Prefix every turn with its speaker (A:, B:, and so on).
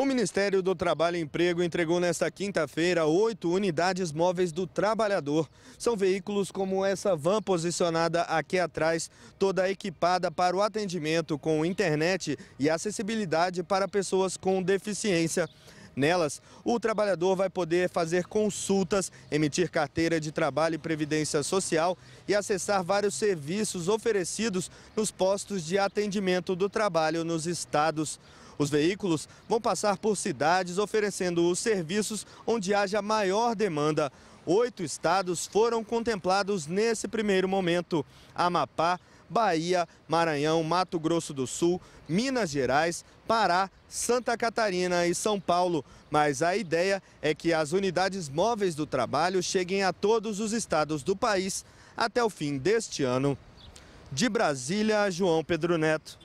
A: O Ministério do Trabalho e Emprego entregou nesta quinta-feira oito unidades móveis do trabalhador. São veículos como essa van posicionada aqui atrás, toda equipada para o atendimento com internet e acessibilidade para pessoas com deficiência. Nelas, o trabalhador vai poder fazer consultas, emitir carteira de trabalho e previdência social e acessar vários serviços oferecidos nos postos de atendimento do trabalho nos estados. Os veículos vão passar por cidades oferecendo os serviços onde haja maior demanda. Oito estados foram contemplados nesse primeiro momento: Amapá, Bahia, Maranhão, Mato Grosso do Sul, Minas Gerais, Pará, Santa Catarina e São Paulo. Mas a ideia é que as unidades móveis do trabalho cheguem a todos os estados do país até o fim deste ano. De Brasília, João Pedro Neto.